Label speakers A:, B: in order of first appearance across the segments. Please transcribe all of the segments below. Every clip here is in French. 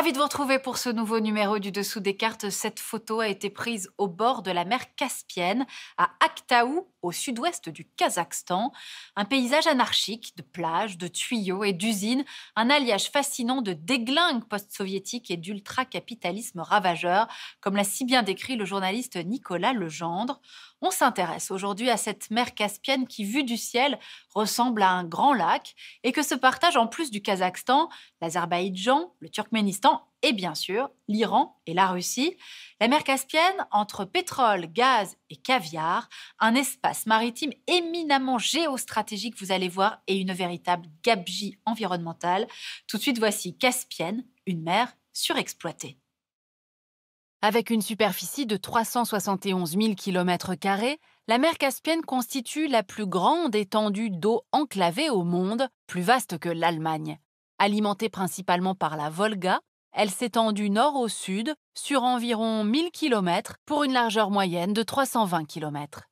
A: Ravi de vous retrouver pour ce nouveau numéro du Dessous des cartes. Cette photo a été prise au bord de la mer Caspienne, à Aktaou, au sud-ouest du Kazakhstan. Un paysage anarchique de plages, de tuyaux et d'usines, un alliage fascinant de déglingue post-soviétique et d'ultra-capitalisme ravageur, comme l'a si bien décrit le journaliste Nicolas Legendre. On s'intéresse aujourd'hui à cette mer Caspienne qui, vue du ciel, ressemble à un grand lac et que se partagent en plus du Kazakhstan, l'Azerbaïdjan, le Turkménistan et bien sûr l'Iran et la Russie. La mer Caspienne, entre pétrole, gaz et caviar, un espace maritime éminemment géostratégique, vous allez voir, et une véritable gabegie environnementale. Tout de suite, voici Caspienne, une mer surexploitée. Avec une superficie de 371 000 km, la mer Caspienne constitue la plus grande étendue d'eau enclavée au monde, plus vaste que l'Allemagne. Alimentée principalement par la Volga, elle s'étend du nord au sud sur environ 1000 km pour une largeur moyenne de 320 km.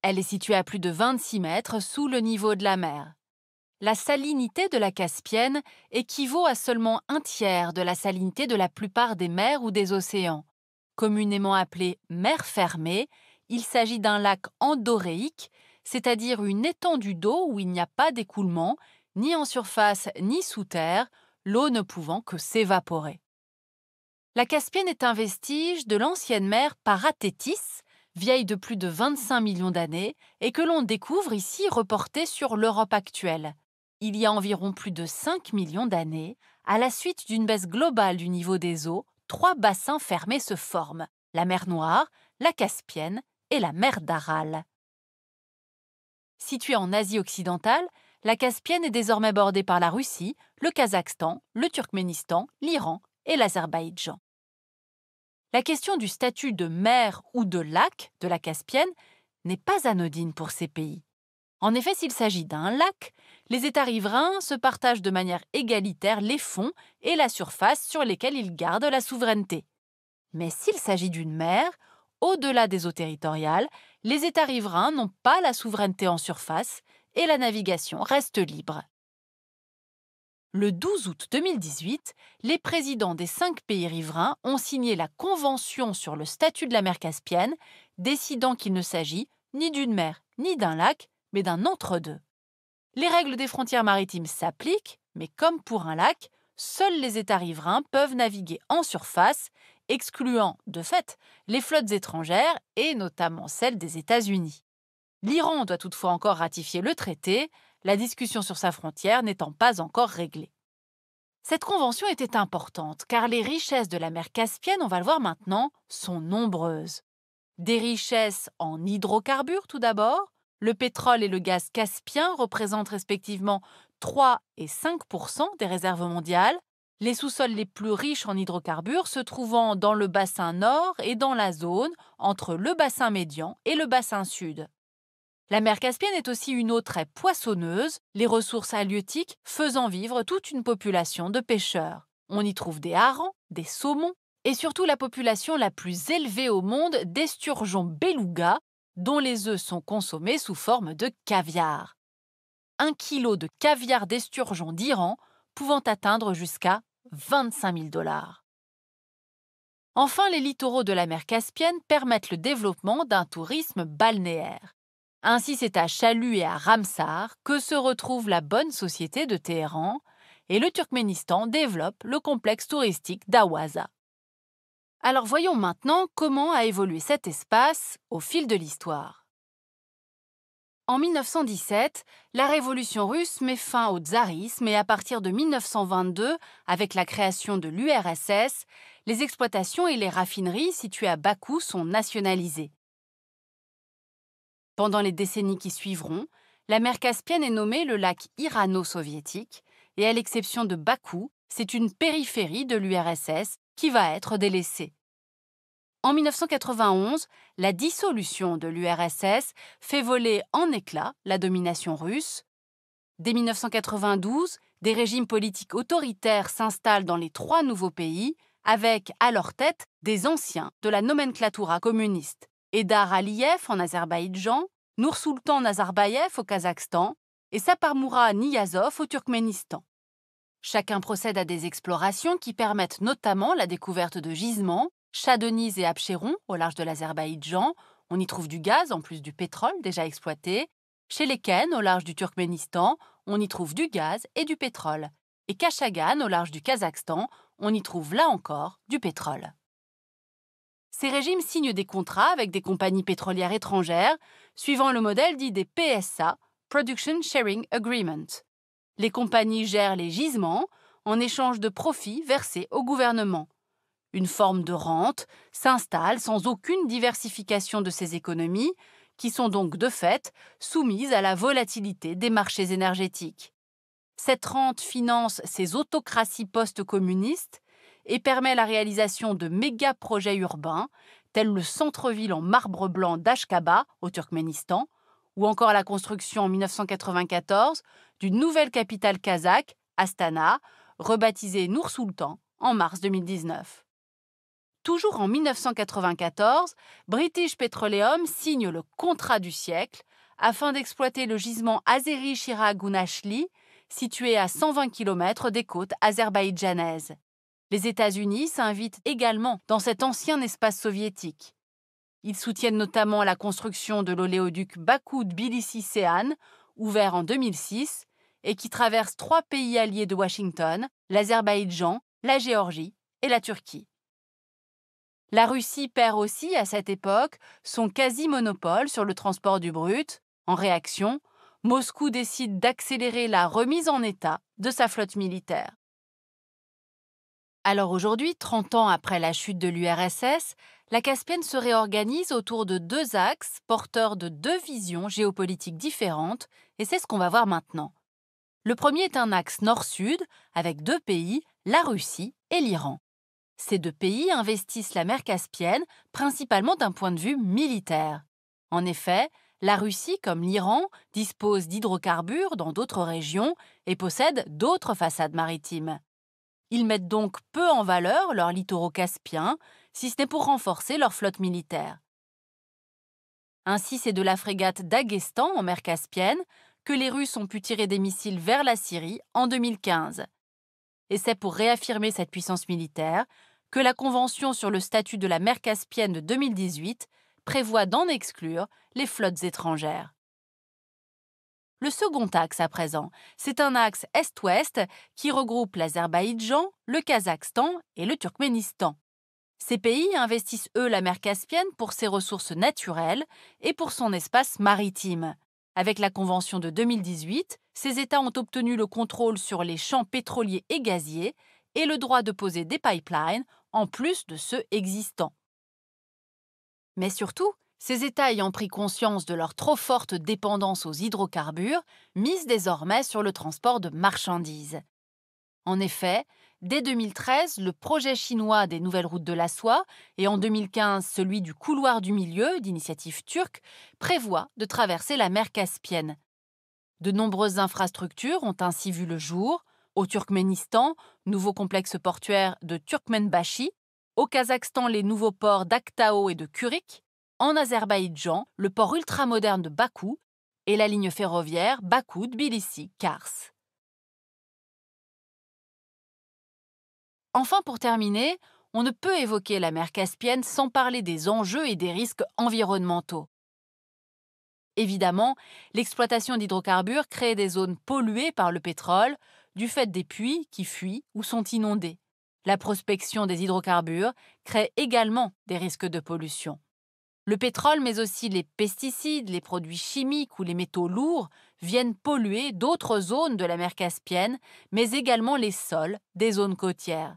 A: Elle est située à plus de 26 mètres sous le niveau de la mer la salinité de la Caspienne équivaut à seulement un tiers de la salinité de la plupart des mers ou des océans. Communément appelée mer fermée, il s'agit d'un lac endoréique, c'est-à-dire une étendue d'eau où il n'y a pas d'écoulement, ni en surface ni sous terre, l'eau ne pouvant que s'évaporer. La Caspienne est un vestige de l'ancienne mer Paratétis, vieille de plus de 25 millions d'années, et que l'on découvre ici reportée sur l'Europe actuelle il y a environ plus de 5 millions d'années, à la suite d'une baisse globale du niveau des eaux, trois bassins fermés se forment, la mer Noire, la Caspienne et la mer d'Aral. Située en Asie occidentale, la Caspienne est désormais bordée par la Russie, le Kazakhstan, le Turkménistan, l'Iran et l'Azerbaïdjan. La question du statut de mer ou de lac de la Caspienne n'est pas anodine pour ces pays. En effet, s'il s'agit d'un lac, les États riverains se partagent de manière égalitaire les fonds et la surface sur lesquels ils gardent la souveraineté. Mais s'il s'agit d'une mer, au-delà des eaux territoriales, les États riverains n'ont pas la souveraineté en surface et la navigation reste libre. Le 12 août 2018, les présidents des cinq pays riverains ont signé la Convention sur le statut de la mer Caspienne, décidant qu'il ne s'agit ni d'une mer ni d'un lac, mais d'un entre-deux. Les règles des frontières maritimes s'appliquent, mais comme pour un lac, seuls les États riverains peuvent naviguer en surface, excluant, de fait, les flottes étrangères et notamment celles des États-Unis. L'Iran doit toutefois encore ratifier le traité, la discussion sur sa frontière n'étant pas encore réglée. Cette convention était importante car les richesses de la mer Caspienne, on va le voir maintenant, sont nombreuses. Des richesses en hydrocarbures tout d'abord, le pétrole et le gaz caspien représentent respectivement 3 et 5 des réserves mondiales, les sous-sols les plus riches en hydrocarbures se trouvant dans le bassin nord et dans la zone entre le bassin médian et le bassin sud. La mer Caspienne est aussi une eau très poissonneuse, les ressources halieutiques faisant vivre toute une population de pêcheurs. On y trouve des harengs, des saumons et surtout la population la plus élevée au monde d'esturgeons beluga dont les œufs sont consommés sous forme de caviar. Un kilo de caviar d'esturgeon d'Iran pouvant atteindre jusqu'à 25 000 dollars. Enfin, les littoraux de la mer Caspienne permettent le développement d'un tourisme balnéaire. Ainsi, c'est à Chalu et à Ramsar que se retrouve la bonne société de Téhéran, et le Turkménistan développe le complexe touristique d'Awaza. Alors voyons maintenant comment a évolué cet espace au fil de l'histoire. En 1917, la révolution russe met fin au tsarisme et à partir de 1922, avec la création de l'URSS, les exploitations et les raffineries situées à Bakou sont nationalisées. Pendant les décennies qui suivront, la mer Caspienne est nommée le lac irano-soviétique et à l'exception de Bakou, c'est une périphérie de l'URSS qui va être délaissée. En 1991, la dissolution de l'URSS fait voler en éclats la domination russe. Dès 1992, des régimes politiques autoritaires s'installent dans les trois nouveaux pays, avec à leur tête des anciens de la nomenclatura communiste. Edar Aliyev en Azerbaïdjan, Noursultan Nazarbayev au Kazakhstan et Saparmura Niyazov au Turkménistan. Chacun procède à des explorations qui permettent notamment la découverte de gisements, Chadoniz et Abchéron, au large de l'Azerbaïdjan. On y trouve du gaz en plus du pétrole déjà exploité. Chez les au large du Turkménistan, on y trouve du gaz et du pétrole. Et Kachagan, au large du Kazakhstan, on y trouve là encore du pétrole. Ces régimes signent des contrats avec des compagnies pétrolières étrangères, suivant le modèle dit des PSA, Production Sharing Agreement. Les compagnies gèrent les gisements en échange de profits versés au gouvernement. Une forme de rente s'installe sans aucune diversification de ces économies, qui sont donc de fait soumises à la volatilité des marchés énergétiques. Cette rente finance ces autocraties post-communistes et permet la réalisation de méga-projets urbains, tels le centre-ville en marbre blanc d'Ashkaba, au Turkménistan, ou encore la construction en 1994 d'une nouvelle capitale kazakh, Astana, rebaptisée Nour-Sultan en mars 2019. Toujours en 1994, British Petroleum signe le contrat du siècle afin d'exploiter le gisement azeri Shiragunashli, situé à 120 km des côtes azerbaïdjanaises. Les États-Unis s'invitent également dans cet ancien espace soviétique. Ils soutiennent notamment la construction de l'oléoduc Bakou-Tbilissi-Séan, ouvert en 2006, et qui traverse trois pays alliés de Washington, l'Azerbaïdjan, la Géorgie et la Turquie. La Russie perd aussi à cette époque son quasi-monopole sur le transport du brut. En réaction, Moscou décide d'accélérer la remise en état de sa flotte militaire. Alors aujourd'hui, 30 ans après la chute de l'URSS, la Caspienne se réorganise autour de deux axes porteurs de deux visions géopolitiques différentes, et c'est ce qu'on va voir maintenant. Le premier est un axe nord-sud avec deux pays, la Russie et l'Iran. Ces deux pays investissent la mer Caspienne principalement d'un point de vue militaire. En effet, la Russie, comme l'Iran, dispose d'hydrocarbures dans d'autres régions et possède d'autres façades maritimes. Ils mettent donc peu en valeur leurs littoraux caspiens, si ce n'est pour renforcer leur flotte militaire. Ainsi, c'est de la frégate Daghestan en mer Caspienne que les Russes ont pu tirer des missiles vers la Syrie en 2015. Et c'est pour réaffirmer cette puissance militaire que la Convention sur le statut de la mer Caspienne de 2018 prévoit d'en exclure les flottes étrangères. Le second axe à présent, c'est un axe est-ouest qui regroupe l'Azerbaïdjan, le Kazakhstan et le Turkménistan. Ces pays investissent eux la mer Caspienne pour ses ressources naturelles et pour son espace maritime. Avec la Convention de 2018, ces États ont obtenu le contrôle sur les champs pétroliers et gaziers et le droit de poser des pipelines en plus de ceux existants. Mais surtout, ces États ayant pris conscience de leur trop forte dépendance aux hydrocarbures misent désormais sur le transport de marchandises. En effet, Dès 2013, le projet chinois des nouvelles routes de la soie et en 2015 celui du couloir du milieu d'initiative turque prévoit de traverser la mer Caspienne. De nombreuses infrastructures ont ainsi vu le jour au Turkménistan, nouveau complexe portuaire de Turkmenbashi, au Kazakhstan les nouveaux ports d'Aktao et de Kurik, en Azerbaïdjan le port ultramoderne de Bakou et la ligne ferroviaire Bakou-Tbilissi-Kars. Enfin, pour terminer, on ne peut évoquer la mer Caspienne sans parler des enjeux et des risques environnementaux. Évidemment, l'exploitation d'hydrocarbures crée des zones polluées par le pétrole du fait des puits qui fuient ou sont inondés. La prospection des hydrocarbures crée également des risques de pollution. Le pétrole, mais aussi les pesticides, les produits chimiques ou les métaux lourds viennent polluer d'autres zones de la mer Caspienne, mais également les sols des zones côtières.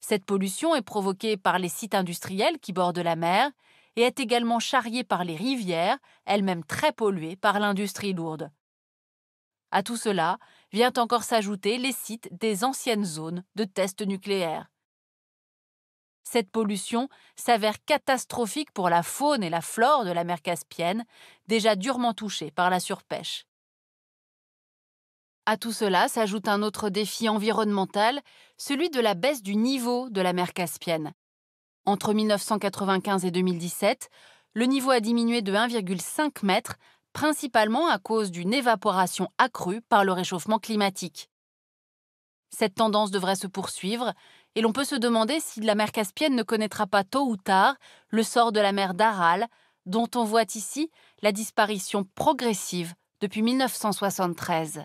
A: Cette pollution est provoquée par les sites industriels qui bordent la mer et est également charriée par les rivières, elles-mêmes très polluées par l'industrie lourde. À tout cela vient encore s'ajouter les sites des anciennes zones de tests nucléaires. Cette pollution s'avère catastrophique pour la faune et la flore de la mer Caspienne, déjà durement touchée par la surpêche. À tout cela s'ajoute un autre défi environnemental, celui de la baisse du niveau de la mer Caspienne. Entre 1995 et 2017, le niveau a diminué de 1,5 m, principalement à cause d'une évaporation accrue par le réchauffement climatique. Cette tendance devrait se poursuivre, et l'on peut se demander si la mer Caspienne ne connaîtra pas tôt ou tard le sort de la mer d'Aral, dont on voit ici la disparition progressive depuis 1973.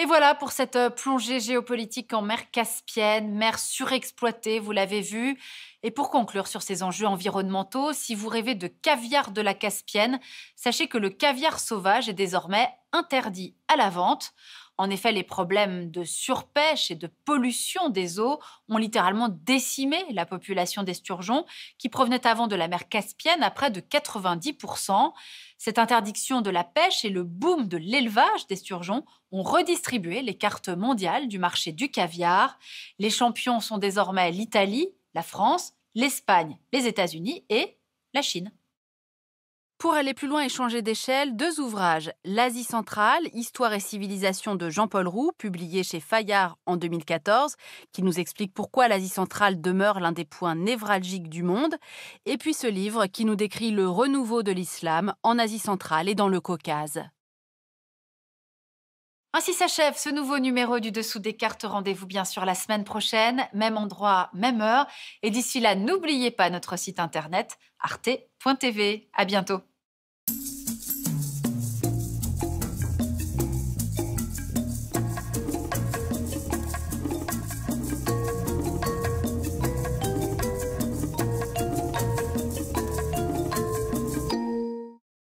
A: Et voilà pour cette euh, plongée géopolitique en mer Caspienne, mer surexploitée, vous l'avez vu. Et pour conclure sur ces enjeux environnementaux, si vous rêvez de caviar de la Caspienne, sachez que le caviar sauvage est désormais interdit à la vente. En effet, les problèmes de surpêche et de pollution des eaux ont littéralement décimé la population d'esturgeons, qui provenait avant de la mer Caspienne à près de 90%. Cette interdiction de la pêche et le boom de l'élevage sturgeons ont redistribué les cartes mondiales du marché du caviar. Les champions sont désormais l'Italie, la France, l'Espagne, les États-Unis et la Chine. Pour aller plus loin et changer d'échelle, deux ouvrages L'Asie centrale, Histoire et civilisation de Jean-Paul Roux, publié chez Fayard en 2014, qui nous explique pourquoi l'Asie centrale demeure l'un des points névralgiques du monde, et puis ce livre qui nous décrit le renouveau de l'islam en Asie centrale et dans le Caucase. Ainsi s'achève ce nouveau numéro du Dessous des cartes. Rendez-vous bien sûr la semaine prochaine, même endroit, même heure. Et d'ici là, n'oubliez pas notre site internet arte à bientôt.